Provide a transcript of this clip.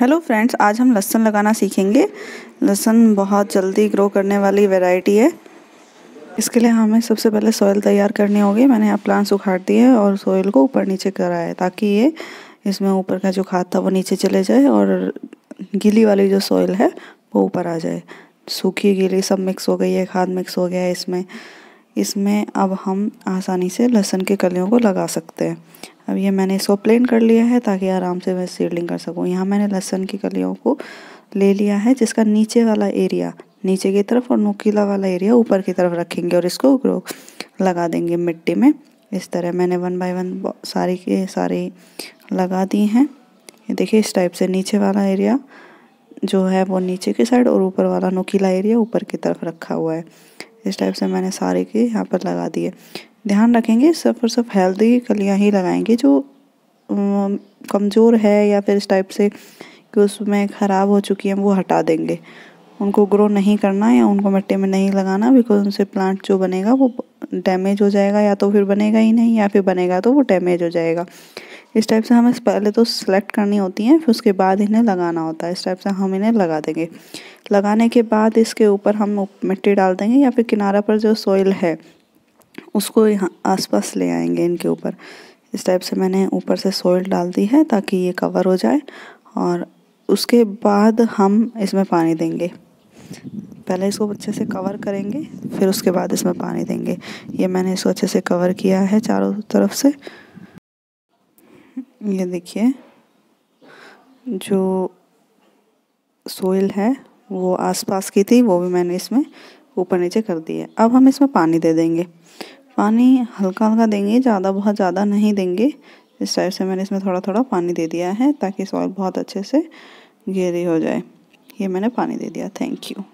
hello friends आज हम लहसुन लगाना सीखेंगे लहसुन बहुत जल्दी ग्रो करने वाली वैरायटी है इसके लिए हमें सबसे पहले सॉइल तैयार करनी होगी मैंने यहाँ प्लांट्स उखाड़ दिए और सॉइल को ऊपर नीचे कराया ताकि ये इसमें ऊपर का जो खाद था वो नीचे चले जाए और गीली वाली जो सॉइल है वो ऊपर आ जाए सूखी गीली सब मिक्स हो गई है खाद मिक्स हो गया है इसमें इसमें अब हम आसानी से लहसुन के कलियों को लगा सकते हैं अब ये मैंने इसको प्लेन कर लिया है ताकि आराम से मैं सीडलिंग कर सकूँ यहाँ मैंने लहसुन की कलियों को ले लिया है जिसका नीचे वाला एरिया नीचे की तरफ और नुकीला वाला एरिया ऊपर की तरफ रखेंगे और इसको ग्रो लगा देंगे मिट्टी में इस तरह मैंने वन बाय वन सारी के सारी लगा दी हैं ये देखिए इस टाइप से नीचे वाला एरिया जो है वो नीचे की साइड और ऊपर वाला नुकीला एरिया ऊपर की तरफ रखा हुआ है इस टाइप से मैंने सारे के यहाँ पर लगा दिए ध्यान रखेंगे सिर्फ और सिर्फ हेल्दी कलियाँ ही लगाएंगे जो कमज़ोर है या फिर इस टाइप से कि उसमें ख़राब हो चुकी है वो हटा देंगे उनको ग्रो नहीं करना या उनको मिट्टी में नहीं लगाना बिकॉज उनसे प्लांट जो बनेगा वो डैमेज हो जाएगा या तो फिर बनेगा ही नहीं या फिर बनेगा तो वो डैमेज हो जाएगा इस टाइप से हमें पहले तो सेलेक्ट करनी होती हैं फिर उसके बाद इन्हें लगाना होता है इस टाइप से हम इन्हें लगा देंगे लगाने के बाद इसके ऊपर हम मिट्टी डाल देंगे या फिर किनारा पर जो सॉइल है उसको यहाँ आसपास ले आएंगे इनके ऊपर इस टाइप से मैंने ऊपर से सॉइल डाल दी है ताकि ये कवर हो जाए और उसके बाद हम इसमें पानी देंगे पहले इसको अच्छे से कवर करेंगे फिर उसके बाद इसमें पानी देंगे ये मैंने इसको अच्छे से कवर किया है चारों तरफ से ये देखिए जो सोइल है वो आसपास की थी वो भी मैंने इसमें ऊपर नीचे कर दी है अब हम इसमें पानी दे देंगे पानी हल्का हल्का देंगे ज़्यादा बहुत ज़्यादा नहीं देंगे इस टाइप से मैंने इसमें थोड़ा थोड़ा पानी दे दिया है ताकि सॉइल बहुत अच्छे से घेरी हो जाए ये मैंने पानी दे दिया थैंक यू